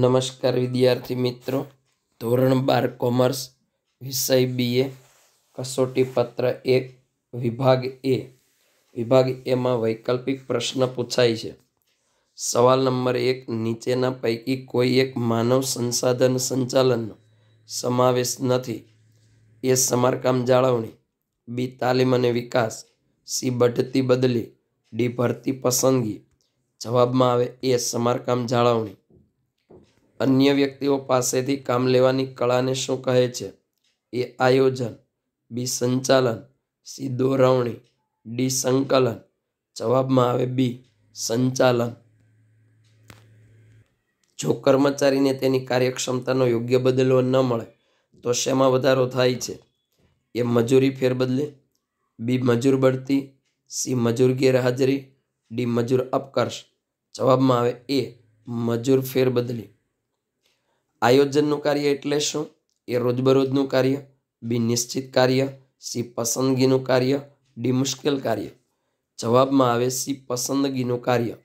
નમસ્કાર વિદ્યાર્થી મિત્રો ધોરણ બાર કોમર્સ વિષય બી એ કસોટી પત્ર એક વિભાગ એ વિભાગ એમાં વૈકલ્પિક પ્રશ્ન પૂછાય છે સવાલ નંબર એક નીચેના પૈકી કોઈ એક માનવ સંસાધન સંચાલનનો સમાવેશ નથી એ સમારકામ જાળવણી બી તાલીમ અને વિકાસ સી બઢતી બદલી ડી ભરતી પસંદગી જવાબમાં આવે એ સમારકામ જાળવણી અન્ય વ્યક્તિઓ પાસેથી કામ લેવાની કળાને શું કહે છે એ આયોજન બી સંચાલન સી દોરવણી ડી સંકલન જવાબમાં આવે બી સંચાલન જો કર્મચારીને તેની કાર્યક્ષમતાનો યોગ્ય બદલવો ન મળે તો શેમાં વધારો થાય છે એ મજૂરી ફેરબદલી બી મજૂર બળતી સી મજૂર ગેરહાજરી ડી મજૂર અપકર્ષ જવાબમાં આવે એ મજૂર ફેરબદલી આયોજનનું કાર્ય એટલે શું એ રોજબરોજનું કાર્ય બી નિશ્ચિત કાર્ય સી પસંદગીનું કાર્ય ડી મુશ્કેલ કાર્ય જવાબમાં આવે સી પસંદગીનું કાર્ય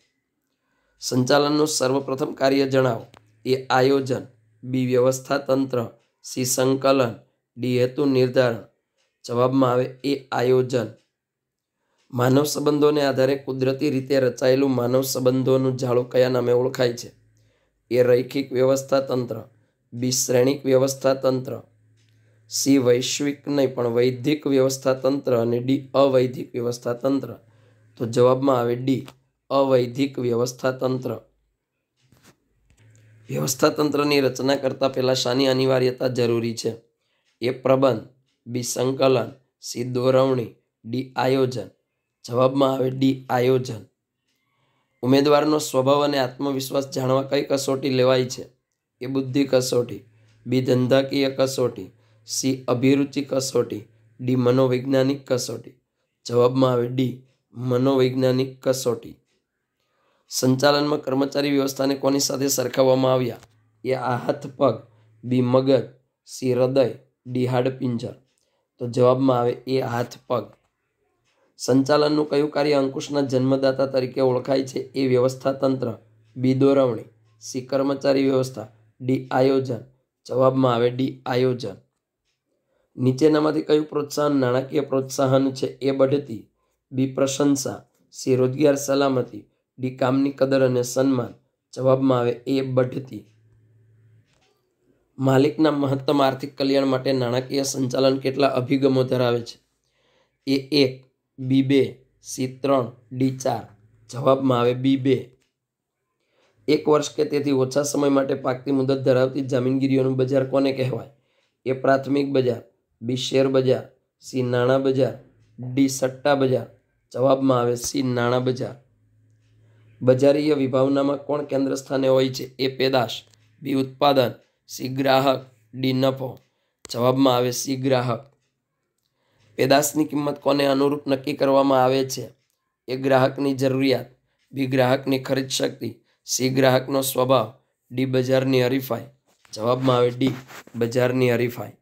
સંચાલનનું સર્વપ્રથમ કાર્ય જણાવો એ આયોજન બી વ્યવસ્થા તંત્ર સી સંકલન ડી હેતુ નિર્ધારણ જવાબમાં આવે એ આયોજન માનવ સંબંધોને આધારે કુદરતી રીતે રચાયેલું માનવ સંબંધોનું જાળું કયા નામે ઓળખાય છે એ રૈખિક વ્યવસ્થા તંત્ર બી શ્રેણિક વ્યવસ્થા તંત્ર સી વૈશ્વિક નહીં પણ વૈદિક વ્યવસ્થા તંત્ર અને ડી અવૈધિક વ્યવસ્થા તંત્ર તો જવાબમાં આવે ડી અવૈધિક વ્યવસ્થા તંત્ર વ્યવસ્થા તંત્રની રચના કરતાં પહેલાં શાની અનિવાર્યતા જરૂરી છે એ પ્રબંધ બી સંકલન સી દોરવણી ડી આયોજન જવાબમાં આવે ડી આયોજન ઉમેદવારનો સ્વભાવ અને આત્મવિશ્વાસ જાણવા કઈ કસોટી લેવાય છે એ બુદ્ધિ કસોટી બી ધંધાકીય કસોટી સી અભિરુચિ કસોટી ડી મનોવૈજ્ઞાનિક કસોટી જવાબમાં આવે ડી મનોવૈજ્ઞાનિક કસોટી સંચાલનમાં કર્મચારી વ્યવસ્થાને કોની સાથે સરખાવવામાં આવ્યા એ આ હાથ પગ બી મગજ સી હૃદય ડી હાડપિંજર તો જવાબમાં આવે એ હાથ પગ સંચાલનનું કયું કાર્ય અંકુશના જન્મદાતા તરીકે ઓળખાય છે એ વ્યવસ્થા તંત્ર બી દોરવણી સી કર્મચારી વ્યવસ્થા ડી આયોજન જવાબમાં આવે ડી આયોજન નીચેનામાંથી કયું પ્રોત્સાહન નાણાકીય પ્રોત્સાહન છે એ બઢતી બી પ્રશંસા સી રોજગાર સલામતી ડી કામની કદર અને સન્માન જવાબમાં આવે એ બઢતી માલિકના મહત્તમ આર્થિક કલ્યાણ માટે નાણાકીય સંચાલન કેટલા અભિગમો ધરાવે છે એ એક બી બે સી ત્રણ ડી ચાર જવાબમાં આવે બી બે એક વર્ષ કે તેથી ઓછા સમય માટે પાકતી મુદત ધરાવતી જામીનગીરીઓનું બજાર કોને કહેવાય એ પ્રાથમિક બજાર બી શેર બજાર સી નાણાં બજાર ડી સટ્ટા બજાર જવાબમાં આવે સી નાણાં બજાર બજારીય વિભાવનામાં કોણ કેન્દ્ર સ્થાને હોય છે એ પેદાશ બી ઉત્પાદન સી ગ્રાહક ડી નફો જવાબમાં આવે સી ગ્રાહક પેદાશની કિંમત કોને અનુરૂપ નક્કી કરવામાં આવે છે એ ગ્રાહકની જરૂરિયાત બી ગ્રાહકની ખરીદ શક્તિ સી ગ્રાહકનો સ્વભાવ ડી બજારની હરીફાઈ જવાબમાં આવે ડી બજારની હરીફાઈ